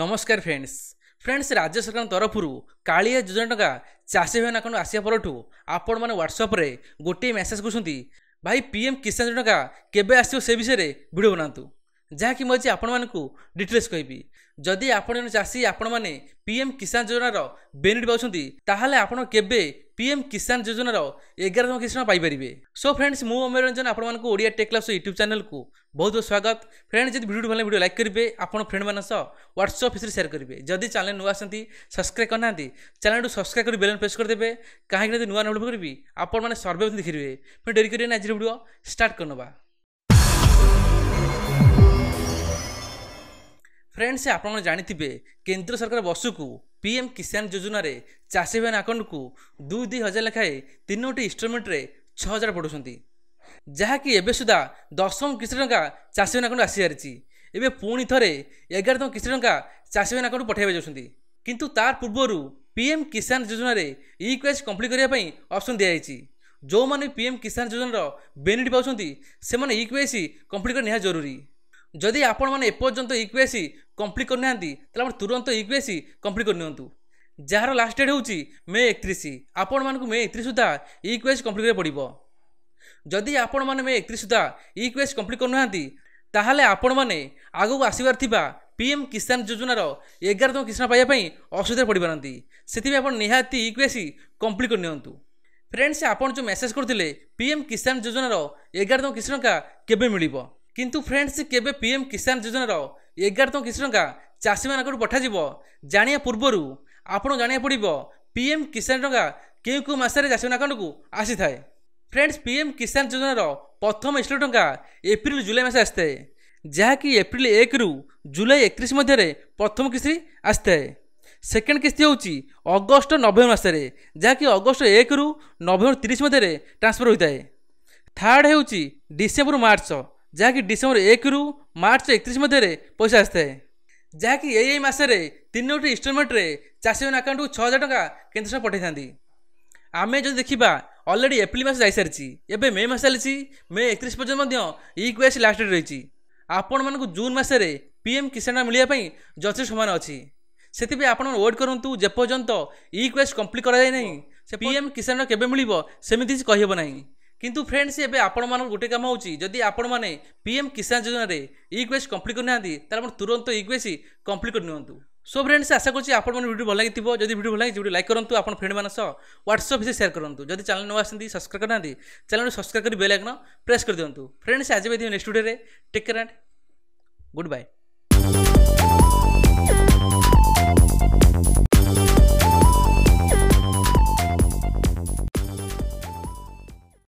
ନମସ୍କାର friends friends ରାଜ୍ୟ ସରକାରଙ୍କ ତରଫରୁ କାଳିଆ ଯୋଜନା ଟଙ୍କା ଚାଷୀ ଭାଇନା ଆକାଉଣ୍ଟ ଆସିବା ପରଠୁ ଆପଣମାନେ ହ୍ୱାଟ୍ସଅପ୍ରେ ଗୋଟିଏ ମେସେଜ୍ କରୁଛନ୍ତି ଭାଇ ପି ଏମ୍ କିଷାନ ଯୋଜନା କେବେ ଆସିବ ସେ ବିଷୟରେ ଭିଡ଼ିଓ ବନାନ୍ତୁ ଯାହାକି ମୁଁ ଆଜି ଆପଣମାନଙ୍କୁ ଡିଟେଲ୍ସ କହିବି ଯଦି ଆପଣ ଜଣେ ଚାଷୀ ଆପଣମାନେ ପି ଏମ୍ କିଷାନ ଯୋଜନାର ବେନିଫିଟ୍ ପାଉଛନ୍ତି ତାହେଲେ ଆପଣ କେବେ ପିଏମ୍ କିଷାନ ଯୋଜନାର ଏଗାରତମ କିଷାଣ ପାଇପାରିବେ ସୋ ଫ୍ରେଣ୍ଡସ୍ ମୁଁ ଅମର ରଞ୍ଜନ ଆପଣମାନଙ୍କୁ ଓଡ଼ିଆ ଟେକ୍ କ୍ଲାସ୍ ୟୁଟ୍ୟୁବ୍ ଚ୍ୟାନେଲକୁ ବହୁତ ବହୁତ ସ୍ୱାଗତ ଫ୍ରେଣ୍ଡ ଯଦି ଭିଡ଼ିଓଟି ଭଲ ଭିଡ଼ିଓ ଲାଇକ୍ କରିବେ ଆପଣ ଫ୍ରେଣ୍ଡମାନଙ୍କ ସହ ହ୍ୱାଟ୍ସଅପ୍ ଅଫିସରେ ସେୟାର କରିବେ ଯଦି ଚ୍ୟାନେଲ୍ ନୂଆ ଆସନ୍ତି ସବସ୍କ୍ରାଇବ୍ କରିନାହାନ୍ତି ଚ୍ୟାନେଲ୍କୁ ସବସ୍କ୍ରାଇବ୍ କରି ବେଲନ୍ ପ୍ରେସ୍ କରିଦେବେ କାହିଁକି ଯଦି ନୂଆ ନୋଟ୍ କରିବି ଆପଣମାନେ ସର୍ଭେ ଦେଖିବେ ପୁଣି ଡେରି କରିବେନି ଆଜିର ଭିଡ଼ିଓ ଷ୍ଟାର୍ଟ କରିନେବା ଫ୍ରେଣ୍ଡସ୍ ଆପଣମାନେ ଜାଣିଥିବେ କେନ୍ଦ୍ର ସରକାର ବର୍ଷକୁ ପିଏମ୍ କିଷାନ ଯୋଜନାରେ ଚାଷୀମାନେ ଆକାଉଣ୍ଟକୁ ଦୁଇ ଦୁଇ ହଜାର ଲେଖାଏଁ ତିନୋଟି ଇନଷ୍ଟଲମେଣ୍ଟରେ ଛଅ ହଜାର ପଡ଼ୁଛନ୍ତି ଯାହାକି ଏବେ ସୁଦ୍ଧା ଦଶମ କିସ୍ତି ଟଙ୍କା ଚାଷୀମାନେ ଆକାଉଣ୍ଟ ଆସିସାରିଛି ଏବେ ପୁଣି ଥରେ ଏଗାରତମ କିସ୍ତି ଟଙ୍କା ଚାଷୀମାନେ ଆକାଉଣ୍ଟ ପଠାଇବାକୁ ଯାଉଛନ୍ତି କିନ୍ତୁ ତା ପୂର୍ବରୁ ପିଏମ୍ କିଷାନ ଯୋଜନାରେ ଇ କ୍ୱାଇସ୍ କମ୍ପ୍ଲିଟ୍ କରିବା ପାଇଁ ଅପସନ୍ ଦିଆଯାଇଛି ଯେଉଁମାନେ ପିଏମ୍ କିଷାନ ଯୋଜନାର ବେନିଫିଟ୍ ପାଉଛନ୍ତି ସେମାନେ ଇ କ୍ୱାଇସ୍ କମ୍ପ୍ଲିଟ୍ କରିବା ନିହାତି ଜରୁରୀ ଯଦି ଆପଣମାନେ ଏପର୍ଯ୍ୟନ୍ତ ଇକ୍ୟୁଏସି କମ୍ପ୍ଲିଟ୍ କରିନାହାନ୍ତି ତାହେଲେ ଆପଣ ତୁରନ୍ତ ଇକ୍ୟୁଏସି କମ୍ପ୍ଲିଟ୍ କରିନିଅନ୍ତୁ ଯାହାର ଲାଷ୍ଟ ଡେଟ୍ ହେଉଛି ମେ ଏକତିରିଶ ଆପଣମାନଙ୍କୁ ମେ ଏକତିରିଶ ସୁଦ୍ଧା ଇକ୍ୟୁଏସି କମ୍ପ୍ଲିଟ୍ କରିବାକୁ ପଡ଼ିବ ଯଦି ଆପଣମାନେ ମେ ଏକତିରିଶ ସୁଦ୍ଧା ଇକ୍ୟୁଏସି କମ୍ପ୍ଲିଟ୍ କରୁନାହାନ୍ତି ତାହେଲେ ଆପଣମାନେ ଆଗକୁ ଆସିବାର ଥିବା ପି ଏମ୍ କିଷାନ ଯୋଜନାର ଏଗାରତମ କିଷାନ ପାଇବା ପାଇଁ ଅସୁବିଧାରେ ପଡ଼ିପାରନ୍ତି ସେଥିପାଇଁ ଆପଣ ନିହାତି ଇକ୍ୟୁଏସି କମ୍ପ୍ଲିଟ୍ କରିନିଅନ୍ତୁ ଫ୍ରେଣ୍ଡସ୍ ଆପଣ ଯେଉଁ ମେସେଜ୍ କରୁଥିଲେ ପି ଏମ୍ କିଷାନ ଯୋଜନାର ଏଗାରତମ କିଷି ଟଙ୍କା କେବେ ମିଳିବ କିନ୍ତୁ ଫ୍ରେଣ୍ଡସ୍ କେବେ ପି ଏମ୍ କିଷାନ ଯୋଜନାର ଏଗାରତମ କିଛି ଟଙ୍କା ଚାଷୀମାନଙ୍କଠୁ ପଠାଯିବ ଜାଣିବା ପୂର୍ବରୁ ଆପଣ ଜାଣିବାକୁ ପଡ଼ିବ ପି ଏମ୍ କିଷାନ ଟଙ୍କା କେଉଁ କେଉଁ ମାସରେ ଚାଷୀମାନ ଆକାଉଣ୍ଟକୁ ଆସିଥାଏ ଫ୍ରେଣ୍ଡସ୍ ପି ଏମ୍ କିଷାନ ଯୋଜନାର ପ୍ରଥମ ଇଷ୍ଟ ଟଙ୍କା ଏପ୍ରିଲ ଜୁଲାଇ ମାସ ଆସିଥାଏ ଯାହାକି ଏପ୍ରିଲ ଏକରୁ ଜୁଲାଇ ଏକତିରିଶ ମଧ୍ୟରେ ପ୍ରଥମ କିସ୍ତି ଆସିଥାଏ ସେକେଣ୍ଡ କିସ୍ତି ହେଉଛି ଅଗଷ୍ଟ ନଭେମ୍ବର ମାସରେ ଯାହାକି ଅଗଷ୍ଟ ଏକରୁ ନଭେମ୍ବର ତିରିଶ ମଧ୍ୟରେ ଟ୍ରାନ୍ସଫର ହୋଇଥାଏ ଥାର୍ଡ଼ ହେଉଛି ଡିସେମ୍ବର ମାର୍ଚ୍ଚ ଯାହାକି ଡିସେମ୍ବର ଏକରୁ ମାର୍ଚ୍ଚ ଏକତିରିଶ ମଧ୍ୟରେ ପଇସା ଆସିଥାଏ ଯାହାକି ଏଇ ଏଇ ମାସରେ ତିନୋଟି ଇନଷ୍ଟଲମେଣ୍ଟରେ ଚାଷୀମାନଙ୍କ ଆକାଉଣ୍ଟକୁ ଛଅ ହଜାର ଟଙ୍କା କେନ୍ଦ୍ର ସରକାର ପଠାଇଥାନ୍ତି ଆମେ ଯଦି ଦେଖିବା ଅଲରେଡ଼ି ଏପ୍ରିଲ ମାସ ଯାଇସାରିଛି ଏବେ ମେ ମାସ ଚାଲିଛି ମେ ଏକତିରିଶ ପର୍ଯ୍ୟନ୍ତ ମଧ୍ୟ ଇ କ୍ୟୁଏସ୍ ଲାଷ୍ଟ ଡେଟ୍ ରହିଛି ଆପଣମାନଙ୍କୁ ଜୁନ୍ ମାସରେ ପିଏମ୍ କିଷାନ ମିଳିବା ପାଇଁ ଯଥେଷ୍ଟ ସମାନ ଅଛି ସେଥିପାଇଁ ଆପଣ ୱେଟ୍ କରନ୍ତୁ ଯେପର୍ଯ୍ୟନ୍ତ ଇ କ୍ୟୁଏସ୍ କମ୍ପ୍ଲିଟ୍ କରାଯାଇ ନାହିଁ ସେ ପିଏମ୍ କିଷାନ କେବେ ମିଳିବ ସେମିତି କିଛି କହିହେବ ନାହିଁ কিন্তু ফ্রেন্ডস এবে আপনার গোটে কাম হচ্ছে যদি আপনার পিএম কিষান যোজনার ইকুয়েস কমপ্লিট করে না তাহলে তুরন্ত ইকুয়েস কমপ্লিট করে নিহতু সো ফ্রেন্ডস আশা করছি আপনার ভিডিও ভাল লাগি যদি ভিডিও ভাল লাগি ভিডিও লাইক করতু আপনার ফ্রেন্ড মান সহ হোয়াটসঅপ ভিসে সেয়ার করতু যদি চ্যানেল নু আসছেন সবসক্রাইব করে না চ্যানেল সবসক্রাইব করে বেল আইকন প্রেস করে দিও ফ্রেন্ডস আজ নেক্সট ভিডিওরে টেক কেয়ার গুড বাই